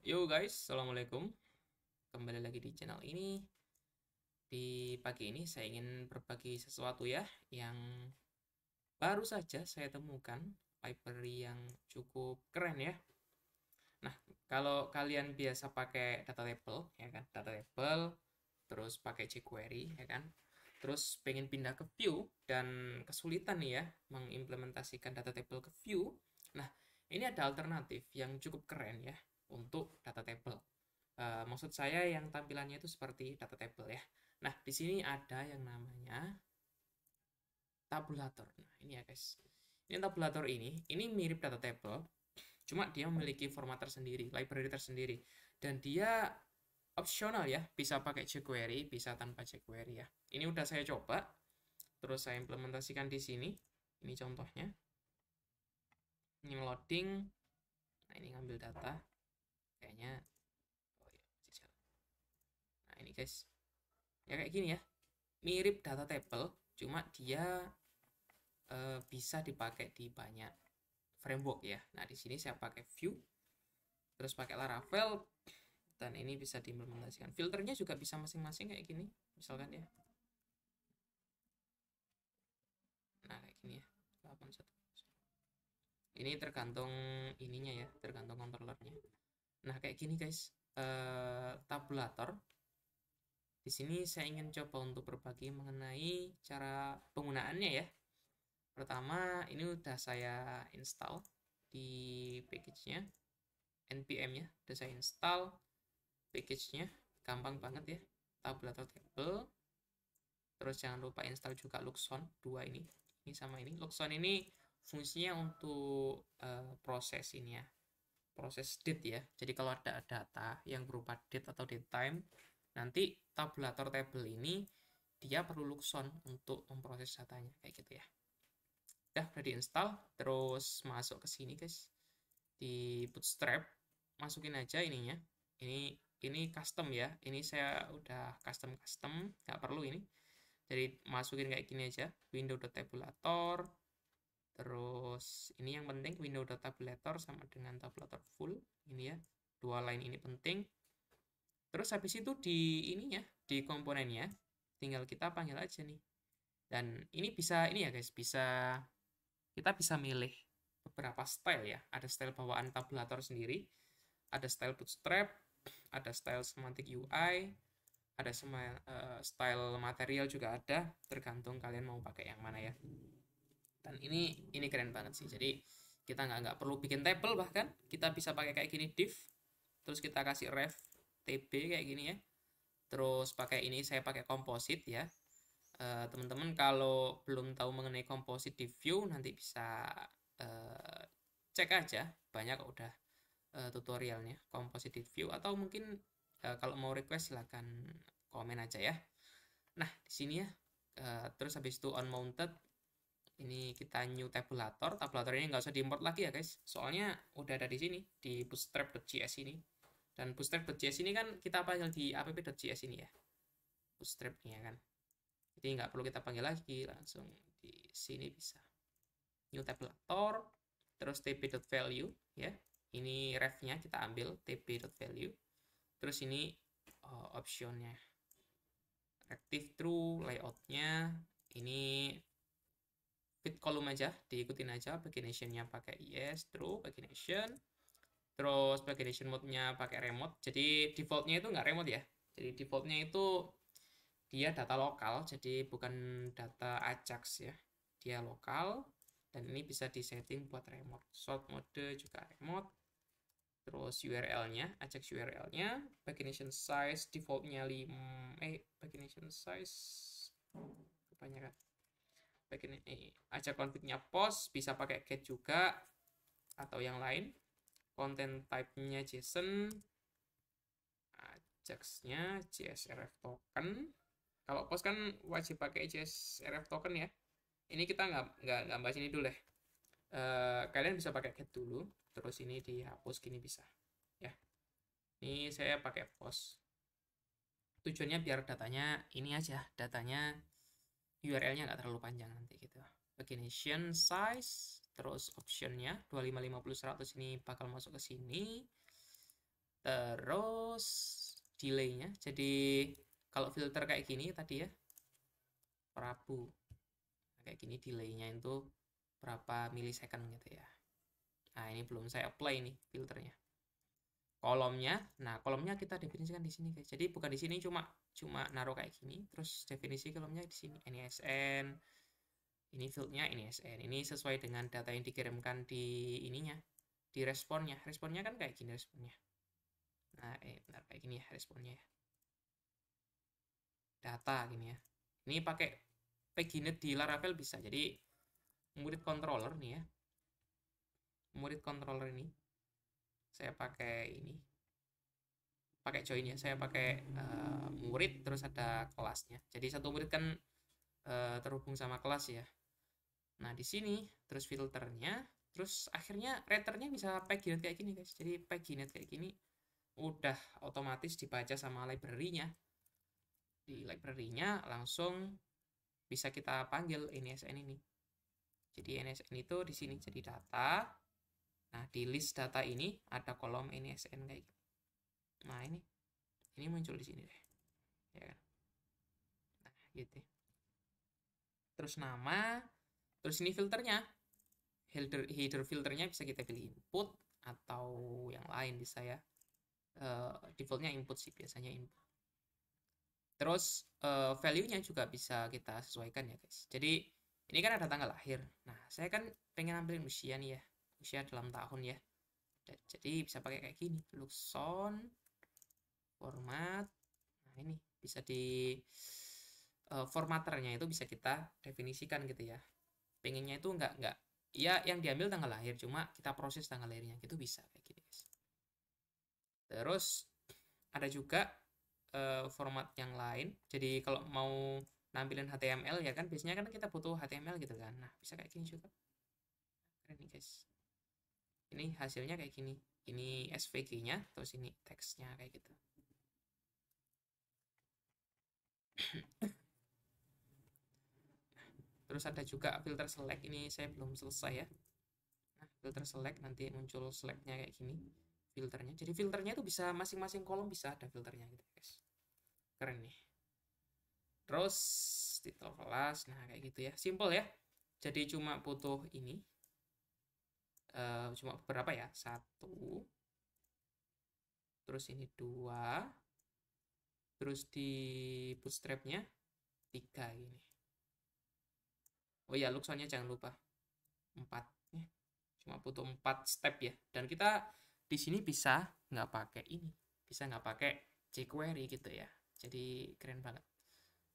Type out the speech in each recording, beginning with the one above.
Yo guys, Assalamualaikum Kembali lagi di channel ini Di pagi ini saya ingin berbagi sesuatu ya Yang baru saja saya temukan Library yang cukup keren ya Nah, kalau kalian biasa pakai data table ya kan, data table Terus pakai jQuery ya kan Terus pengen pindah ke view Dan kesulitan nih ya Mengimplementasikan data table ke view Nah, ini ada alternatif yang cukup keren ya untuk data table. E, maksud saya yang tampilannya itu seperti data table ya. Nah, di sini ada yang namanya tabulator. Nah, ini ya guys. Ini tabulator ini, ini mirip data table, cuma dia memiliki format tersendiri, library tersendiri. Dan dia opsional ya, bisa pakai jQuery, bisa tanpa jQuery ya. Ini udah saya coba, terus saya implementasikan di sini. Ini contohnya. Ini loading, nah ini ngambil data kayaknya oh iya, nah ini guys ya kayak gini ya mirip data table cuma dia e, bisa dipakai di banyak framework ya nah di sini saya pakai view terus pakai laravel dan ini bisa diimplementasikan filternya juga bisa masing-masing kayak gini misalkan ya nah kayak gini ya 81 ini tergantung ininya ya tergantung controllernya Nah, kayak gini guys. Eh, tabulator. Di sini saya ingin coba untuk berbagi mengenai cara penggunaannya ya. Pertama, ini udah saya install di package-nya. NPM-nya udah saya install package-nya. Gampang banget ya. Tabulator table. Terus jangan lupa install juga Luxon dua ini. Ini sama ini. Luxon ini fungsinya untuk uh, proses ini ya proses date ya. Jadi kalau ada data yang berupa date atau date time, nanti tabulator table ini dia perlu Luxon untuk memproses datanya kayak gitu ya. Udah udah diinstal, terus masuk ke sini guys. Di Bootstrap masukin aja ininya. Ini ini custom ya. Ini saya udah custom custom, nggak perlu ini. Jadi masukin kayak gini aja, window tabulator Terus ini yang penting window tabulator sama dengan tabulator full ini ya. Dua line ini penting. Terus habis itu di ininya, di komponennya tinggal kita panggil aja nih. Dan ini bisa ini ya guys, bisa kita bisa milih beberapa style ya. Ada style bawaan tabulator sendiri, ada style bootstrap, ada style semantic UI, ada sema, eh, style material juga ada, tergantung kalian mau pakai yang mana ya dan ini ini keren banget sih jadi kita nggak nggak perlu bikin table bahkan kita bisa pakai kayak gini div terus kita kasih ref tb kayak gini ya terus pakai ini saya pakai komposit ya eh, teman-teman uh, kalau belum tahu mengenai komposit di view nanti bisa uh, cek aja banyak udah uh, tutorialnya komposit di view atau mungkin uh, kalau mau request silahkan komen aja ya nah di sini ya uh, terus habis itu on mounted kita new tabulator tabulator ini nggak usah diimport lagi ya guys soalnya udah ada di sini di bootstrap.js ini dan bootstrap.js ini kan kita panggil di app.js ini ya bootstrapnya kan jadi nggak perlu kita panggil lagi langsung di sini bisa new tabulator terus tp.value ya ini refnya kita ambil tp.value terus ini uh, optionnya active true layoutnya ini fit column aja diikutin aja paginationnya pakai yes true pagination terus pagination mode-nya pakai remote jadi defaultnya itu nggak remote ya jadi defaultnya itu dia data lokal jadi bukan data ajax ya dia lokal dan ini bisa disetting buat remote short mode juga remote terus URL-nya ajax URL-nya pagination size defaultnya 5 eh pagination size kebanyakan back ini eh, aja konfliknya post bisa pakai get juga atau yang lain konten type-nya JSON ajaxnya JSRF token kalau post kan wajib pakai JSRF token ya ini kita nggak nggak nggak bahas ini dulu deh ya. uh, kalian bisa pakai get dulu terus ini dihapus gini bisa ya ini saya pakai post tujuannya biar datanya ini aja datanya URL-nya nggak terlalu panjang nanti gitu. Pagination size, terus optionnya 2550 100 ini bakal masuk ke sini. Terus delay-nya. Jadi kalau filter kayak gini tadi ya, Prabu. Nah, kayak gini delay-nya itu berapa milisecond gitu ya. Nah ini belum saya apply nih filternya kolomnya. Nah, kolomnya kita definisikan di sini, guys. Jadi bukan di sini cuma cuma naruh kayak gini, terus definisi kolomnya di sini NISN. Ini fieldnya NISN. Ini sesuai dengan data yang dikirimkan di ininya, di responnya. Responnya kan kayak gini responnya. Nah, eh benar kayak gini ya responnya ya. Data gini ya. Ini pakai paginet di Laravel bisa. Jadi murid controller nih ya. Murid controller ini saya pakai ini pakai join ya saya pakai uh, murid terus ada kelasnya jadi satu murid kan uh, terhubung sama kelas ya nah di sini terus filternya terus akhirnya returnnya bisa PagiNet kayak gini guys jadi PagiNet kayak gini udah otomatis dibaca sama librarynya di librarynya langsung bisa kita panggil NSN ini jadi NSN itu di sini jadi data Nah, di list data ini ada kolom ini SN kayak gini. Nah, ini ini muncul di sini deh. Ya kan? Nah, gitu. Terus nama, terus ini filternya. Header, header filternya bisa kita pilih input atau yang lain bisa ya. Uh, defaultnya input sih biasanya input. Terus uh, value-nya juga bisa kita sesuaikan ya guys. Jadi ini kan ada tanggal lahir. Nah, saya kan pengen ambil usia nih ya usia dalam tahun ya jadi bisa pakai kayak gini Luxon format nah ini bisa di uh, formaternya itu bisa kita definisikan gitu ya pengennya itu enggak enggak ya yang diambil tanggal lahir cuma kita proses tanggal lahirnya gitu bisa kayak gini guys terus ada juga uh, format yang lain jadi kalau mau nampilin HTML ya kan biasanya kan kita butuh HTML gitu kan nah bisa kayak gini juga keren nih guys ini hasilnya kayak gini ini SVG nya terus ini teksnya kayak gitu terus ada juga filter select ini saya belum selesai ya nah filter select nanti muncul selectnya kayak gini filternya jadi filternya itu bisa masing-masing kolom bisa ada filternya gitu ya guys keren nih terus titel nah kayak gitu ya simple ya jadi cuma butuh ini uh, cuma beberapa ya satu terus ini dua terus di bootstrapnya tiga ini oh ya luxonnya jangan lupa empat eh, cuma butuh empat step ya dan kita di sini bisa nggak pakai ini bisa nggak pakai jQuery gitu ya jadi keren banget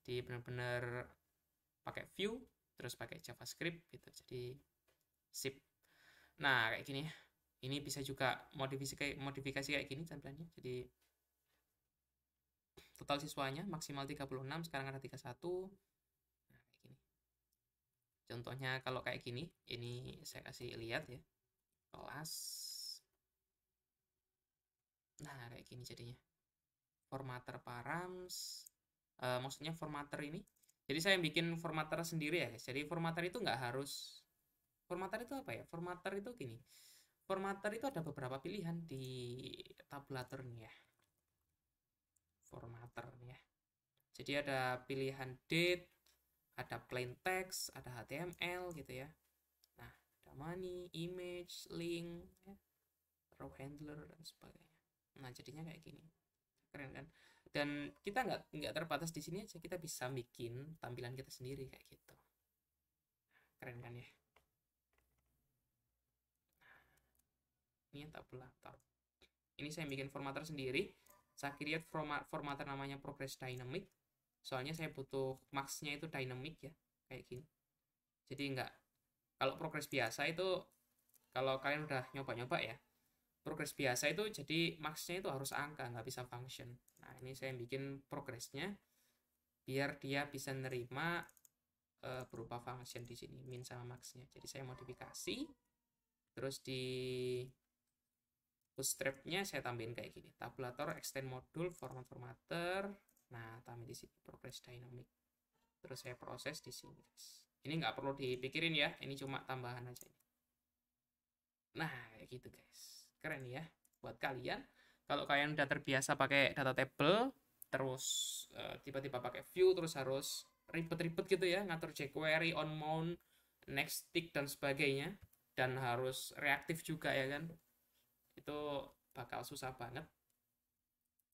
di benar-benar pakai view terus pakai JavaScript gitu jadi sip nah kayak gini ya ini bisa juga modifikasi modifikasi kayak gini tampilannya jadi total siswanya maksimal 36 sekarang ada 31 nah, kayak gini contohnya kalau kayak gini ini saya kasih lihat ya kelas nah kayak gini jadinya formatter params e, maksudnya formatter ini jadi saya bikin formatter sendiri ya guys jadi formatter itu nggak harus formatter itu apa ya formatter itu gini formatter itu ada beberapa pilihan di tabulator nih ya formatter nih ya jadi ada pilihan date ada plain text ada HTML gitu ya nah ada money image link ya, row handler dan sebagainya nah jadinya kayak gini keren kan dan kita nggak nggak terbatas di sini aja kita bisa bikin tampilan kita sendiri kayak gitu keren kan ya artinya tabel ini saya bikin formatter sendiri saya create format formatter namanya progress dynamic soalnya saya butuh maxnya itu dynamic ya kayak gini jadi enggak kalau progress biasa itu kalau kalian udah nyoba-nyoba ya progress biasa itu jadi maxnya itu harus angka nggak bisa function nah ini saya bikin progressnya biar dia bisa nerima uh, berupa function di sini min sama maxnya jadi saya modifikasi terus di bootstrapnya saya tambahin kayak gini tabulator extend module format formatter nah tambahin di sini progress dynamic terus saya proses di sini guys ini nggak perlu dipikirin ya ini cuma tambahan aja ini nah kayak gitu guys keren ya buat kalian kalau kalian udah terbiasa pakai data table terus eh, tiba-tiba uh, pakai view terus harus ribet-ribet gitu ya ngatur jQuery on mount next tick dan sebagainya dan harus reaktif juga ya kan itu bakal susah banget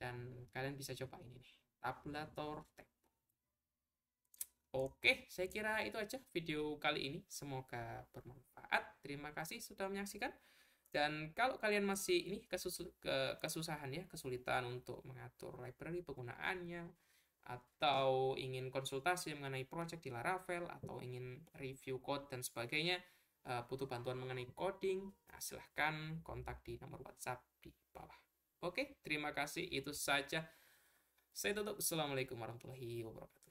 dan kalian bisa coba ini nih tabulator tab Oke, saya kira itu aja video kali ini. Semoga bermanfaat. Terima kasih sudah menyaksikan. Dan kalau kalian masih ini kesus ke, kesusahan ya, kesulitan untuk mengatur library penggunaannya, atau ingin konsultasi mengenai project di Laravel, atau ingin review code dan sebagainya, Eh, butuh bantuan mengenai coding, nah, silahkan kontak di nomor WhatsApp di bawah. Oke, terima kasih. Itu saja. Saya tutup. Assalamualaikum warahmatullahi wabarakatuh.